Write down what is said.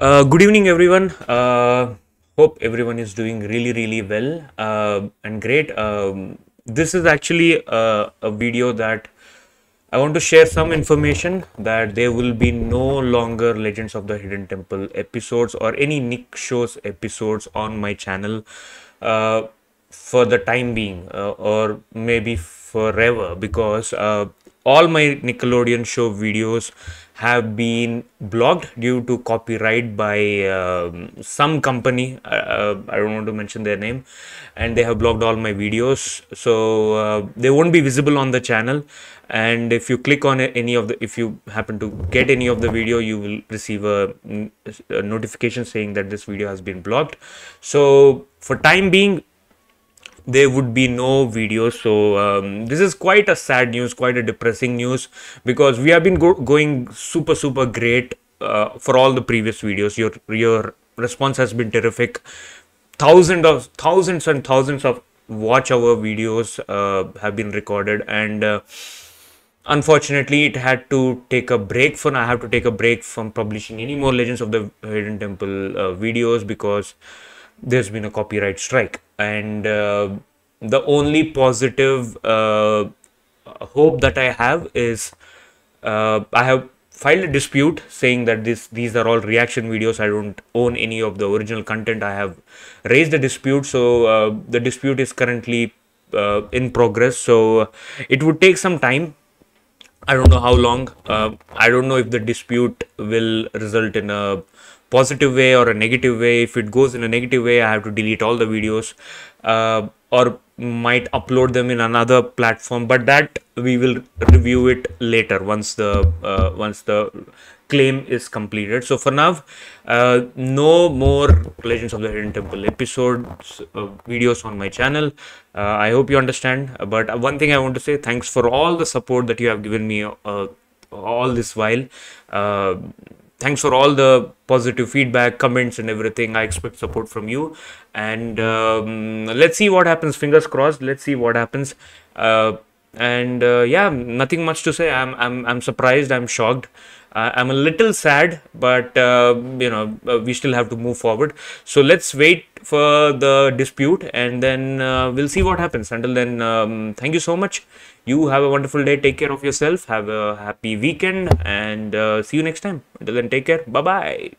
Uh, good evening, everyone. Uh, hope everyone is doing really, really well uh, and great. Um, this is actually a, uh, a, video that I want to share some information that there will be no longer Legends of the Hidden Temple episodes or any Nick shows episodes on my channel uh, for the time being or maybe forever because uh, all my Nickelodeon show videos have been blocked due to copyright by uh, some company. Uh, uh, I don't want to mention their name, and they have blocked all my videos, so uh, they won't be visible on the channel. And if you click on any of the, if you happen to get any of the video, you will receive a, a notification saying that this video has been blocked. So for time being, there would be no videos so um, this is quite a sad news quite a depressing news because we have been go going super super great uh, for all the previous videos your your response has been terrific thousands of thousands and thousands of watch our videos uh, have been recorded and uh, unfortunately it had to take a break From i have to take a break from publishing any more legends of the hidden temple uh, videos because there's been a copyright strike and uh, the only positive uh, hope that i have is uh, i have filed a dispute saying that this these are all reaction videos i don't own any of the original content i have raised a dispute so uh, the dispute is currently uh, in progress so it would take some time i don't know how long uh, i don't know if the dispute will result in a positive way or a negative way if it goes in a negative way i have to delete all the videos uh, or might upload them in another platform but that we will review it later once the uh, once the claim is completed so for now uh, no more legends of the hidden temple episodes uh, videos on my channel uh, i hope you understand but one thing i want to say thanks for all the support that you have given me uh, all this while. Uh, thanks for all the positive feedback, comments, and everything. I expect support from you. And um, let's see what happens. Fingers crossed. Let's see what happens. Uh, and uh, yeah nothing much to say i'm i'm, I'm surprised i'm shocked uh, i'm a little sad but uh, you know uh, we still have to move forward so let's wait for the dispute and then uh, we'll see what happens until then um, thank you so much you have a wonderful day take care of yourself have a happy weekend and uh, see you next time until then take care bye bye